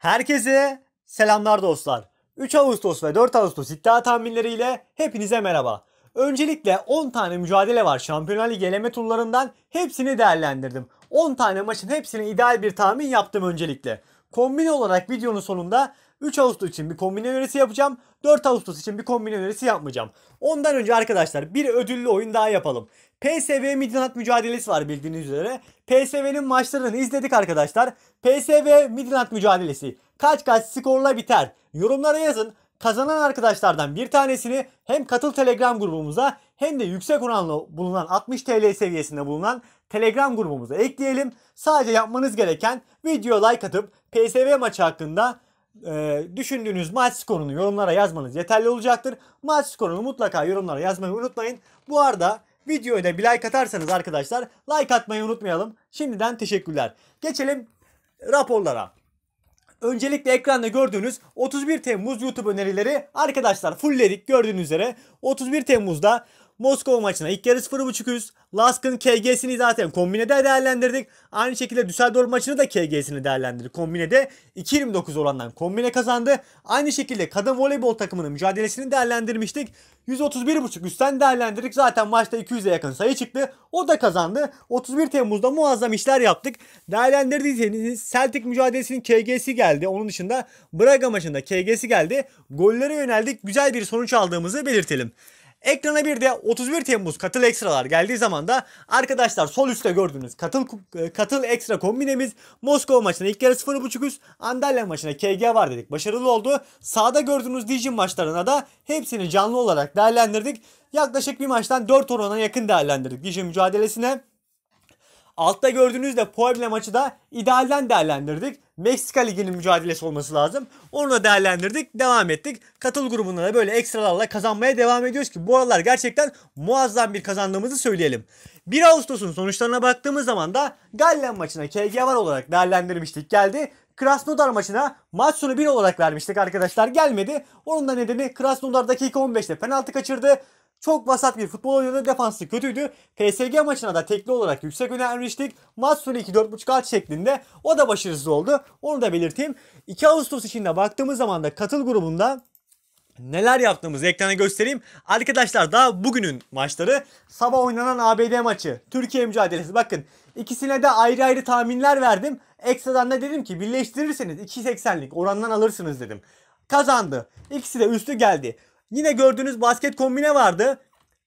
Herkese selamlar dostlar. 3 Ağustos ve 4 Ağustos iddia tahminleriyle hepinize merhaba. Öncelikle 10 tane mücadele var Şampiyonlar Ligi eleme turlarından hepsini değerlendirdim. 10 tane maçın hepsine ideal bir tahmin yaptım öncelikle. Kombine olarak videonun sonunda 3 Ağustos için bir kombine önerisi yapacağım. 4 Ağustos için bir kombine önerisi yapmayacağım. Ondan önce arkadaşlar bir ödüllü oyun daha yapalım. PSV Midland mücadelesi var bildiğiniz üzere. PSV'nin maçlarını izledik arkadaşlar. PSV Midland mücadelesi kaç kaç skorla biter? Yorumlara yazın. Kazanan arkadaşlardan bir tanesini hem katıl Telegram grubumuza hem de yüksek oranlı bulunan 60 TL seviyesinde bulunan Telegram grubumuza ekleyelim. Sadece yapmanız gereken video like atıp PSV maçı hakkında e, düşündüğünüz maç skorunu yorumlara yazmanız yeterli olacaktır. Maç skorunu mutlaka yorumlara yazmayı unutmayın. Bu arada videoya da bir like atarsanız arkadaşlar like atmayı unutmayalım. Şimdiden teşekkürler. Geçelim raporlara. Öncelikle ekranda gördüğünüz 31 Temmuz YouTube önerileri arkadaşlar fullledik gördüğünüz üzere 31 Temmuz'da Moskova maçına ilk yarı 0.5 üst. Lask'ın KG'sini zaten kombinede değerlendirdik. Aynı şekilde Düsseldorf maçını da KG'sini değerlendirdik. Kombinede 2.29 orandan kombine kazandı. Aynı şekilde kadın voleybol takımının mücadelesini değerlendirmiştik. 131.5 üstten değerlendirdik. Zaten maçta 200'e yakın sayı çıktı. O da kazandı. 31 Temmuz'da muazzam işler yaptık. Değerlendirdiyseniz Celtic mücadelesinin KG'si geldi. Onun dışında Braga maçında KG'si geldi. Gollere yöneldik. Güzel bir sonuç aldığımızı belirtelim. Ekrana bir de 31 Temmuz katıl ekstralar geldiği zaman da arkadaşlar sol üstte gördüğünüz katıl e, katıl ekstra kombinemiz Moskova maçına ilk yarı 0.5 üst Antalya maçına KG var dedik. Başarılı oldu. Sağda gördüğünüz Dijin maçlarına da hepsini canlı olarak değerlendirdik. Yaklaşık bir maçtan 4 orana yakın değerlendirdik Dijin mücadelesine. Altta gördüğünüz de Puebla maçı da idealden değerlendirdik. Meksika Ligi'nin mücadelesi olması lazım. Onu da değerlendirdik, devam ettik. Katıl grubunda da böyle ekstralarla kazanmaya devam ediyoruz ki bu aralar gerçekten muazzam bir kazandığımızı söyleyelim. 1 Ağustos'un sonuçlarına baktığımız zaman da Gallen maçına KG var olarak değerlendirmiştik geldi. Krasnodar maçına maç sonu 1 olarak vermiştik arkadaşlar gelmedi. Onun da nedeni Krasnodar dakika 15'te penaltı kaçırdı. Çok vasat bir futbol oynadı. Defansı kötüydü. PSG maçına da tekli olarak yüksek öne ermiştik. Maç sonu 2-4.5 alt şeklinde. O da başarısız oldu. Onu da belirteyim. 2 Ağustos için de baktığımız zaman da katıl grubunda neler yaptığımızı ekrana göstereyim. Arkadaşlar daha bugünün maçları sabah oynanan ABD maçı. Türkiye mücadelesi. Bakın ikisine de ayrı ayrı tahminler verdim. Ekstradan da dedim ki birleştirirseniz 2.80'lik orandan alırsınız dedim. Kazandı. İkisi de üstü geldi. Yine gördüğünüz basket kombine vardı.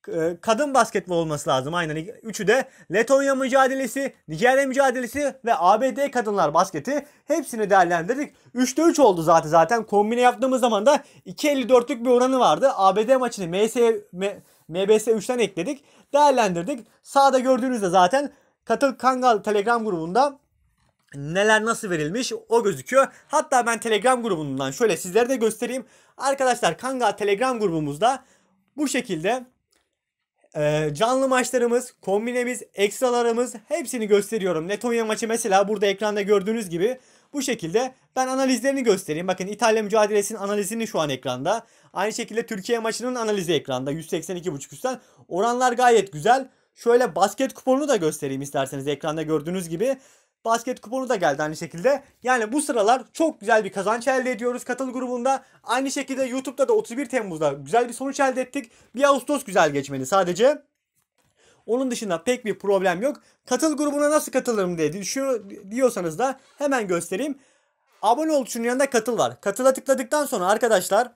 E, kadın basketbol olması lazım. Aynen üçü de Letonya mücadelesi, Nijerya mücadelesi ve ABD kadınlar basketi hepsini değerlendirdik. 3'te 3 oldu zaten zaten. Kombine yaptığımız zaman da 2.54'lük bir oranı vardı. ABD maçını MS, M, MBS 3'ten ekledik. Değerlendirdik. Sağda gördüğünüzde zaten Katıl Kangal Telegram grubunda neler nasıl verilmiş o gözüküyor. Hatta ben Telegram grubundan şöyle sizlere de göstereyim. Arkadaşlar Kanga Telegram grubumuzda bu şekilde e, canlı maçlarımız, kombinemiz, ekstralarımız hepsini gösteriyorum. Letonya maçı mesela burada ekranda gördüğünüz gibi bu şekilde ben analizlerini göstereyim. Bakın İtalya mücadelesinin analizini şu an ekranda. Aynı şekilde Türkiye maçının analizi ekranda 182.5 üstten. Oranlar gayet güzel. Şöyle basket kuponunu da göstereyim isterseniz ekranda gördüğünüz gibi basket kuponu da geldi aynı şekilde. Yani bu sıralar çok güzel bir kazanç elde ediyoruz katıl grubunda. Aynı şekilde YouTube'da da 31 Temmuz'da güzel bir sonuç elde ettik. Bir Ağustos güzel geçmedi sadece. Onun dışında pek bir problem yok. Katıl grubuna nasıl katılırım diye diyorsanız da hemen göstereyim. Abone ol tuşunun yanında katıl var. Katıla tıkladıktan sonra arkadaşlar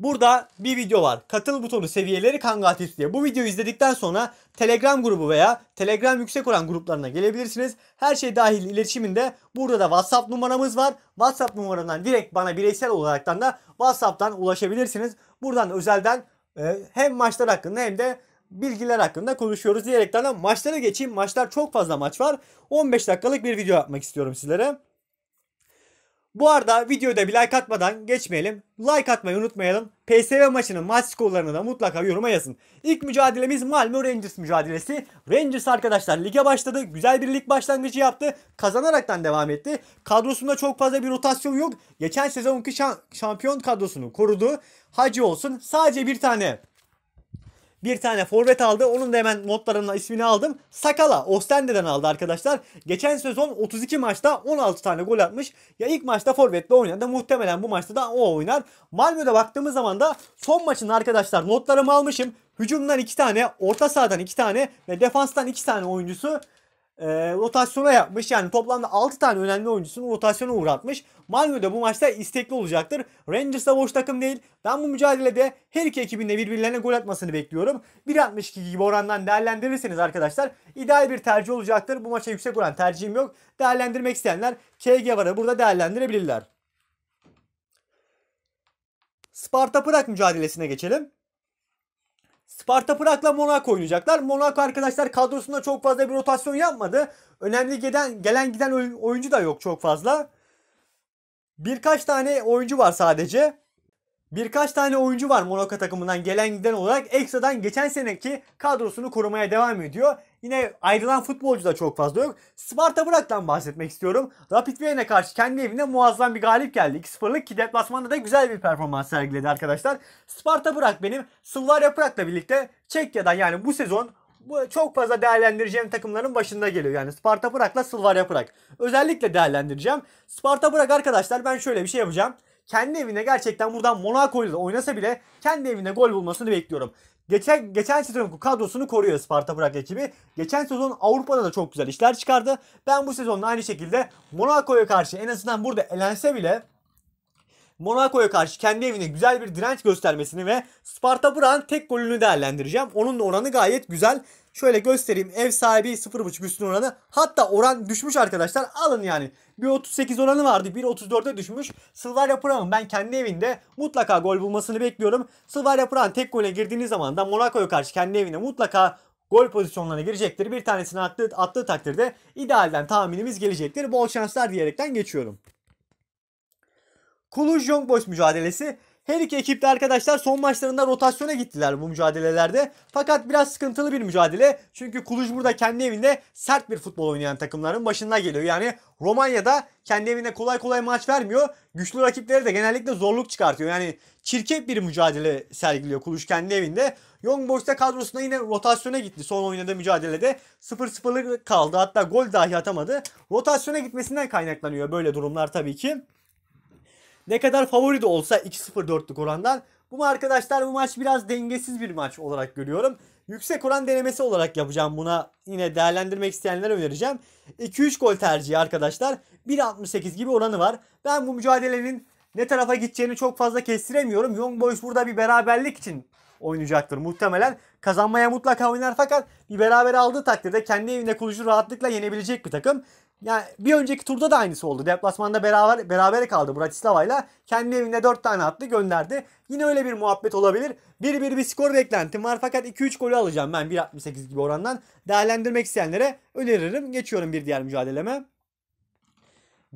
Burada bir video var. Katıl butonu seviyeleri Kangatis diye. Bu videoyu izledikten sonra Telegram grubu veya Telegram yüksek oran gruplarına gelebilirsiniz. Her şey dahil iletişiminde burada da WhatsApp numaramız var. WhatsApp numaramdan direkt bana bireysel olaraktan da WhatsApp'tan ulaşabilirsiniz. Buradan özelden e, hem maçlar hakkında hem de bilgiler hakkında konuşuyoruz diyerekten de maçlara geçeyim. Maçlar çok fazla maç var. 15 dakikalık bir video yapmak istiyorum sizlere. Bu arada videoya da bir like atmadan geçmeyelim. Like atmayı unutmayalım. PSV maçının maç skorlarını da mutlaka yoruma yazın. İlk mücadelemiz Malmö Rangers mücadelesi. Rangers arkadaşlar lige başladı. Güzel bir lig başlangıcı yaptı. Kazanaraktan devam etti. Kadrosunda çok fazla bir rotasyon yok. Geçen sezonki şampiyon kadrosunu korudu. Hacı olsun. Sadece bir tane bir tane forvet aldı. Onun da hemen notlarımla ismini aldım. Sakala Ostende'den aldı arkadaşlar. Geçen sezon 32 maçta 16 tane gol atmış. Ya ilk maçta forvetle oynadı. Muhtemelen bu maçta da o oynar. Malmö'de baktığımız zaman da son maçın arkadaşlar notlarımı almışım. Hücumdan 2 tane, orta sahadan 2 tane ve defanstan 2 tane oyuncusu e, rotasyona yapmış. Yani toplamda 6 tane önemli oyuncusunu rotasyona uğratmış. Malmö de bu maçta istekli olacaktır. Rangers da boş takım değil. Ben bu mücadelede her iki ekibin de birbirlerine gol atmasını bekliyorum. 1.62 gibi orandan değerlendirirseniz arkadaşlar ideal bir tercih olacaktır. Bu maça yüksek oran tercihim yok. Değerlendirmek isteyenler KG varı burada değerlendirebilirler. Sparta Prag mücadelesine geçelim. Sparta Prag'la Monaco oynayacaklar. Monaco arkadaşlar kadrosunda çok fazla bir rotasyon yapmadı. Önemli gelen, gelen giden oyuncu da yok çok fazla. Birkaç tane oyuncu var sadece. Birkaç tane oyuncu var Monaco takımından gelen giden olarak ekstradan geçen seneki kadrosunu korumaya devam ediyor. Yine ayrılan futbolcu da çok fazla yok. Sparta Bırak'tan bahsetmek istiyorum. Rapid Vienna karşı kendi evinde muazzam bir galip geldi. 2-0'lık ki deplasmanda da güzel bir performans sergiledi arkadaşlar. Sparta Bırak benim Slavia Prag'la birlikte Çekya'dan yani bu sezon bu çok fazla değerlendireceğim takımların başında geliyor. Yani Sparta Prag'la Slavia Prag. Özellikle değerlendireceğim. Sparta Prag arkadaşlar ben şöyle bir şey yapacağım kendi evine gerçekten buradan Monaco'yla oynasa bile kendi evine gol bulmasını bekliyorum. Geçen geçen sezon kadrosunu koruyor Sparta Prag ekibi. Geçen sezon Avrupa'da da çok güzel işler çıkardı. Ben bu sezonda aynı şekilde Monaco'ya karşı en azından burada elense bile Monaco'ya karşı kendi evinde güzel bir direnç göstermesini ve Sparta Prag'ın tek golünü değerlendireceğim. Onun da oranı gayet güzel. Şöyle göstereyim. Ev sahibi 0.5 üstün oranı. Hatta oran düşmüş arkadaşlar. Alın yani. 1.38 oranı vardı. 1.34'e düşmüş. Sylvain Pran'ın ben kendi evinde mutlaka gol bulmasını bekliyorum. Sylvain Pran tek gole girdiğiniz zaman da Monaco'ya karşı kendi evinde mutlaka gol pozisyonlarına girecektir. Bir tanesini attığı, attığı takdirde idealden tahminimiz gelecektir. Bol şanslar diyerekten geçiyorum. Kuluj Young Boys mücadelesi her iki ekip arkadaşlar son maçlarında rotasyona gittiler bu mücadelelerde. Fakat biraz sıkıntılı bir mücadele. Çünkü Kuluj burada kendi evinde sert bir futbol oynayan takımların başına geliyor. Yani Romanya'da kendi evinde kolay kolay maç vermiyor. Güçlü rakipleri de genellikle zorluk çıkartıyor. Yani çirkef bir mücadele sergiliyor Kuluş kendi evinde. Young Boys'ta kadrosuna yine rotasyona gitti. Son oynadığı mücadelede 0-0'lık kaldı. Hatta gol dahi atamadı. Rotasyona gitmesinden kaynaklanıyor böyle durumlar tabii ki. Ne kadar favori de olsa 2-0-4'lük orandan. Bu arkadaşlar bu maç biraz dengesiz bir maç olarak görüyorum. Yüksek oran denemesi olarak yapacağım buna. Yine değerlendirmek isteyenlere önereceğim. 2-3 gol tercihi arkadaşlar. 1.68 gibi oranı var. Ben bu mücadelenin ne tarafa gideceğini çok fazla kestiremiyorum. Young Boys burada bir beraberlik için oynayacaktır muhtemelen. Kazanmaya mutlaka oynar fakat bir beraber aldığı takdirde kendi evinde kulücü rahatlıkla yenebilecek bir takım. Yani bir önceki turda da aynısı oldu. Deplasmanda beraber beraber kaldı Bratislava ile. Kendi evinde 4 tane attı gönderdi. Yine öyle bir muhabbet olabilir. 1-1 bir skor beklentim var fakat 2-3 golü alacağım ben 1.68 gibi orandan. Değerlendirmek isteyenlere öneririm. Geçiyorum bir diğer mücadeleme.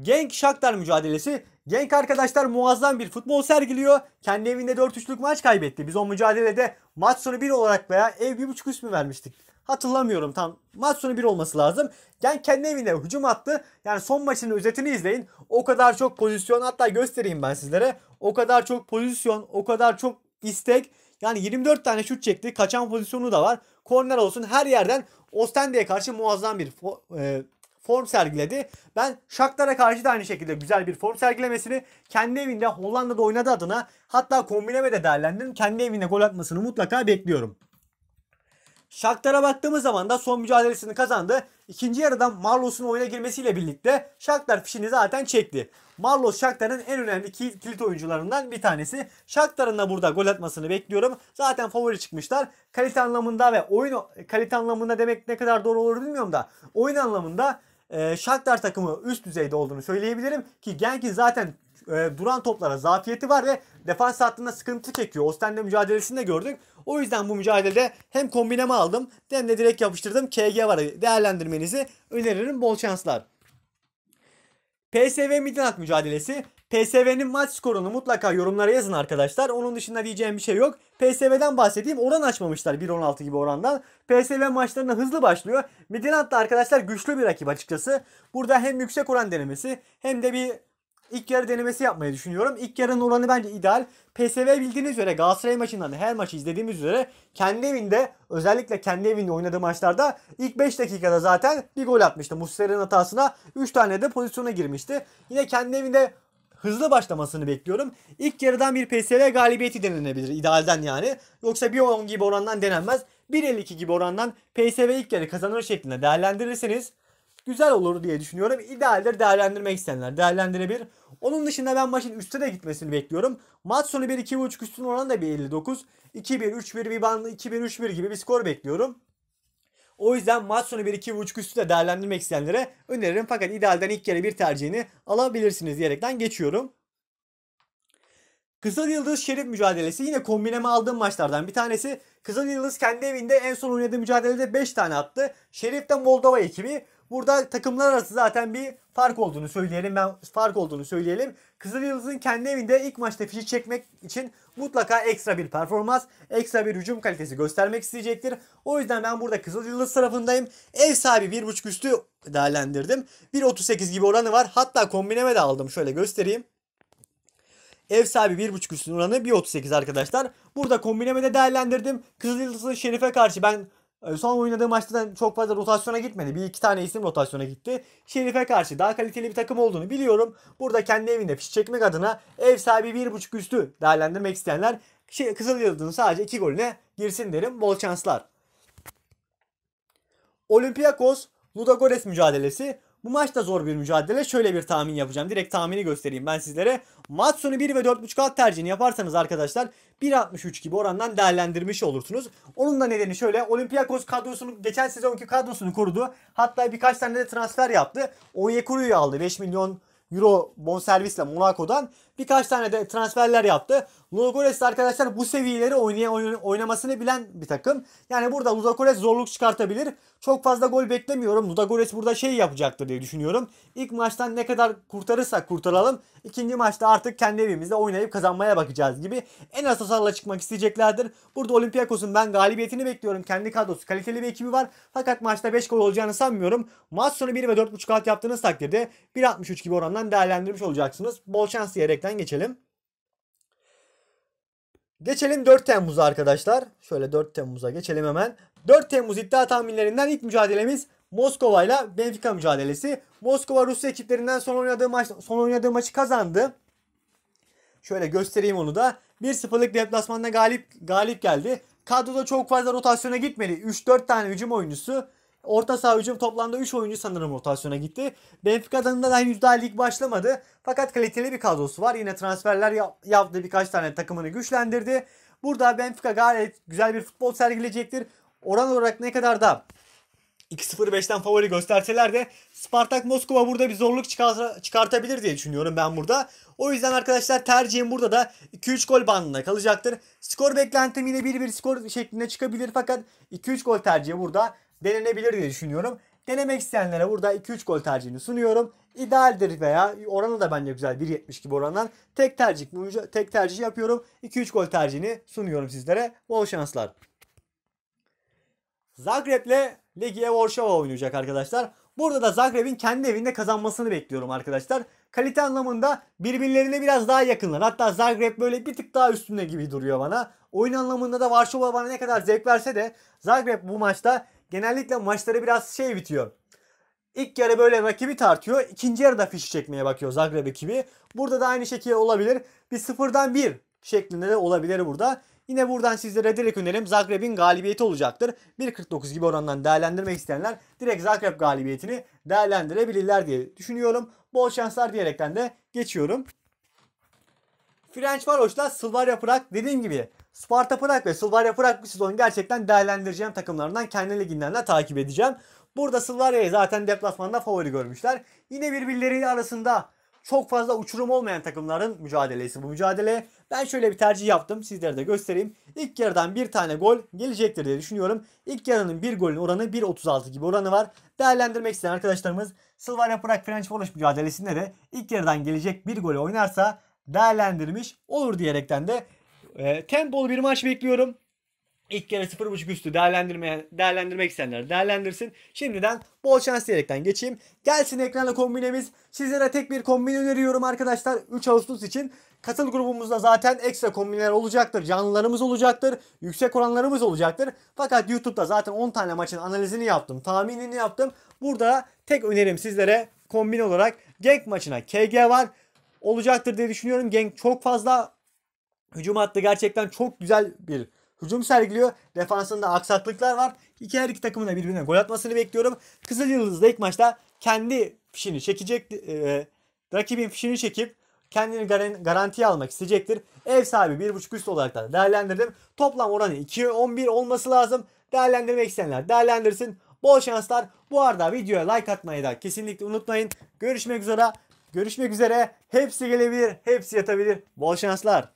Genk Shakhtar mücadelesi Genk arkadaşlar muazzam bir futbol sergiliyor. Kendi evinde 4-3'lük maç kaybetti. Biz o mücadelede maç sonu 1 olarak veya ev 1.5 üst mü vermiştik? Hatırlamıyorum tam. Maç sonu 1 olması lazım. Genk kendi evinde hücum attı. Yani son maçın özetini izleyin. O kadar çok pozisyon hatta göstereyim ben sizlere. O kadar çok pozisyon, o kadar çok istek. Yani 24 tane şut çekti. Kaçan pozisyonu da var. Korner olsun her yerden Ostende'ye karşı muazzam bir e, form sergiledi. Ben Shakhtar'a karşı da aynı şekilde güzel bir form sergilemesini kendi evinde Hollanda'da oynadığı adına hatta kombineme de değerlendirdim. Kendi evinde gol atmasını mutlaka bekliyorum. Shakhtar'a baktığımız zaman da son mücadelesini kazandı. İkinci yarıdan Marlos'un oyuna girmesiyle birlikte Shakhtar fişini zaten çekti. Marlos Shakhtar'ın en önemli kilit oyuncularından bir tanesi. Shakhtar'ın da burada gol atmasını bekliyorum. Zaten favori çıkmışlar. Kalite anlamında ve oyun kalite anlamında demek ne kadar doğru olur bilmiyorum da oyun anlamında e, Shakhtar takımı üst düzeyde olduğunu söyleyebilirim. Ki Genki zaten e, duran toplara zafiyeti var ve defans hattında sıkıntı çekiyor. Ostende mücadelesinde gördük. O yüzden bu mücadelede hem kombineme aldım hem de direkt yapıştırdım. KG var değerlendirmenizi öneririm. Bol şanslar. PSV Midinat mücadelesi. PSV'nin maç skorunu mutlaka yorumlara yazın arkadaşlar. Onun dışında diyeceğim bir şey yok. PSV'den bahsedeyim. Oran açmamışlar 1.16 gibi orandan. PSV maçlarına hızlı başlıyor. Midinat da arkadaşlar güçlü bir rakip açıkçası. Burada hem yüksek oran denemesi hem de bir ilk yarı denemesi yapmayı düşünüyorum. İlk yarının oranı bence ideal. PSV bildiğiniz üzere Galatasaray maçından her maçı izlediğimiz üzere kendi evinde özellikle kendi evinde oynadığı maçlarda ilk 5 dakikada zaten bir gol atmıştı. Muslera'nın hatasına 3 tane de pozisyona girmişti. Yine kendi evinde hızlı başlamasını bekliyorum. İlk yarıdan bir PSV galibiyeti denenebilir idealden yani. Yoksa bir 10 gibi orandan denenmez. 1.52 gibi orandan PSV ilk yarı kazanır şeklinde değerlendirirseniz güzel olur diye düşünüyorum. İdealdir değerlendirmek isteyenler değerlendirebilir. Onun dışında ben maçın üstte de gitmesini bekliyorum. Maç sonu 1-2.5 üstün oranı da bir 59. 2-1, 3-1, bir bandı 2-1, 3-1 gibi bir skor bekliyorum. O yüzden maç sonu 1-2.5 üstü de değerlendirmek isteyenlere öneririm. Fakat idealden ilk kere bir tercihini alabilirsiniz diyerekten geçiyorum. Kızıl Yıldız Şerif mücadelesi yine kombineme aldığım maçlardan bir tanesi. Kızıl Yıldız kendi evinde en son oynadığı mücadelede 5 tane attı. Şerif de Moldova ekibi. Burada takımlar arası zaten bir fark olduğunu söyleyelim. Ben fark olduğunu söyleyelim. Kızıl Yıldız'ın kendi evinde ilk maçta fişi çekmek için mutlaka ekstra bir performans, ekstra bir hücum kalitesi göstermek isteyecektir. O yüzden ben burada Kızıl Yıldız tarafındayım. Ev sahibi 1.5 üstü değerlendirdim. 1.38 gibi oranı var. Hatta kombineme de aldım. Şöyle göstereyim. Ev sahibi 1.5 üstün oranı 1.38 arkadaşlar. Burada kombineme de değerlendirdim. Kızıl Yıldızlı Şerif'e karşı ben e, son oynadığım maçta çok fazla rotasyona gitmedi. Bir iki tane isim rotasyona gitti. Şerif'e karşı daha kaliteli bir takım olduğunu biliyorum. Burada kendi evinde fiş çekmek adına ev sahibi 1.5 üstü değerlendirmek isteyenler şey, Kızıl Yıldız'ın sadece 2 golüne girsin derim. Bol şanslar. Olympiakos Ludogorets mücadelesi. Bu maç da zor bir mücadele. Şöyle bir tahmin yapacağım. Direkt tahmini göstereyim ben sizlere. Maç sonu 1 ve 4.5 alt tercihini yaparsanız arkadaşlar 1.63 gibi orandan değerlendirmiş olursunuz. Onun da nedeni şöyle. Olympiakos kadrosunu geçen sezonki kadrosunu korudu. Hatta birkaç tane de transfer yaptı. Onyekuru'yu aldı. 5 milyon Euro bonservisle Monaco'dan birkaç tane de transferler yaptı. Ludogorets arkadaşlar bu seviyeleri oynaya, oynamasını bilen bir takım. Yani burada Ludogorets zorluk çıkartabilir. Çok fazla gol beklemiyorum. Ludogorets burada şey yapacaktır diye düşünüyorum. İlk maçtan ne kadar kurtarırsak kurtaralım. İkinci maçta artık kendi evimizde oynayıp kazanmaya bakacağız gibi. En az hasarla çıkmak isteyeceklerdir. Burada Olympiakos'un ben galibiyetini bekliyorum. Kendi kadrosu kaliteli bir ekibi var. Fakat maçta 5 gol olacağını sanmıyorum. Maç sonu 1 ve 4.5 alt yaptığınız takdirde 1.63 gibi orandan değerlendirmiş olacaksınız. Bol şans diyerekten geçelim. Geçelim 4 Temmuz'a arkadaşlar. Şöyle 4 Temmuz'a geçelim hemen. 4 Temmuz iddia tahminlerinden ilk mücadelemiz Moskova ile Benfica mücadelesi. Moskova Rusya ekiplerinden son oynadığı maç son oynadığı maçı kazandı. Şöyle göstereyim onu da. 1-0'lık deplasmanda galip galip geldi. Kadroda çok fazla rotasyona gitmedi. 3-4 tane hücum oyuncusu Orta saha hücum toplamda 3 oyuncu sanırım rotasyona gitti. Benfica'dan da daha %50 lig başlamadı. Fakat kaliteli bir kadrosu var. Yine transferler yaptı birkaç tane takımını güçlendirdi. Burada Benfica gayet güzel bir futbol sergileyecektir. Oran olarak ne kadar da 2-0-5'ten favori gösterseler de Spartak Moskova burada bir zorluk çıkartabilir diye düşünüyorum ben burada. O yüzden arkadaşlar tercihim burada da 2-3 gol bandına kalacaktır. Skor beklentim yine 1-1 skor şeklinde çıkabilir fakat 2-3 gol tercihi burada denenebilir diye düşünüyorum. Denemek isteyenlere burada 2-3 gol tercihini sunuyorum. İdealdir veya oranı da bence güzel 1.70 gibi orandan. Tek tercih tek tercih yapıyorum. 2-3 gol tercihini sunuyorum sizlere. Bol şanslar. Zagreb'le Legia Warşova oynayacak arkadaşlar. Burada da Zagreb'in kendi evinde kazanmasını bekliyorum arkadaşlar. Kalite anlamında birbirlerine biraz daha yakınlar. Hatta Zagreb böyle bir tık daha üstünde gibi duruyor bana. Oyun anlamında da Varşova bana ne kadar zevk verse de Zagreb bu maçta genellikle maçları biraz şey bitiyor. İlk yarı böyle rakibi tartıyor. ikinci yarıda fişi çekmeye bakıyor Zagreb ekibi. Burada da aynı şekilde olabilir. Bir sıfırdan bir şeklinde de olabilir burada. Yine buradan sizlere direkt önerim Zagreb'in galibiyeti olacaktır. 1.49 gibi orandan değerlendirmek isteyenler direkt Zagreb galibiyetini değerlendirebilirler diye düşünüyorum. Bol şanslar diyerekten de geçiyorum. French Varoş'la Sılvar Yaprak dediğim gibi Sparta Prag ve Slavia Prag bu sezon gerçekten değerlendireceğim takımlarından kendi liginden takip edeceğim. Burada Slavia'yı zaten deplasmanda favori görmüşler. Yine birbirleriyle arasında çok fazla uçurum olmayan takımların mücadelesi bu mücadele. Ben şöyle bir tercih yaptım. Sizlere de göstereyim. İlk yarıdan bir tane gol gelecektir diye düşünüyorum. İlk yarının bir golün oranı 1.36 gibi oranı var. Değerlendirmek isteyen arkadaşlarımız Sylvania Prag French Polish mücadelesinde de ilk yarıdan gelecek bir gol oynarsa değerlendirmiş olur diyerekten de e, tempolu bir maç bekliyorum. İlk kere 0.5 üstü değerlendirmeye, değerlendirmek isteyenler değerlendirsin. Şimdiden bol şans diyerekten geçeyim. Gelsin ekranla kombinemiz. Sizlere tek bir kombin öneriyorum arkadaşlar. 3 Ağustos için katıl grubumuzda zaten ekstra kombinler olacaktır. Canlılarımız olacaktır. Yüksek oranlarımız olacaktır. Fakat YouTube'da zaten 10 tane maçın analizini yaptım. Tahminini yaptım. Burada tek önerim sizlere kombin olarak Genk maçına KG var olacaktır diye düşünüyorum. Genk çok fazla Hücum hattı gerçekten çok güzel bir hücum sergiliyor. Defansında aksaklıklar var. İki her iki takımın da birbirine gol atmasını bekliyorum. Kızıl Yıldız da ilk maçta kendi fişini çekecek. E, rakibin fişini çekip kendini garantiye almak isteyecektir. Ev sahibi 1.5 üst olarak da değerlendirdim. Toplam oranı 211 olması lazım. Değerlendirmek isteyenler değerlendirsin. Bol şanslar. Bu arada videoya like atmayı da kesinlikle unutmayın. Görüşmek üzere. Görüşmek üzere. Hepsi gelebilir, hepsi yatabilir. Bol şanslar.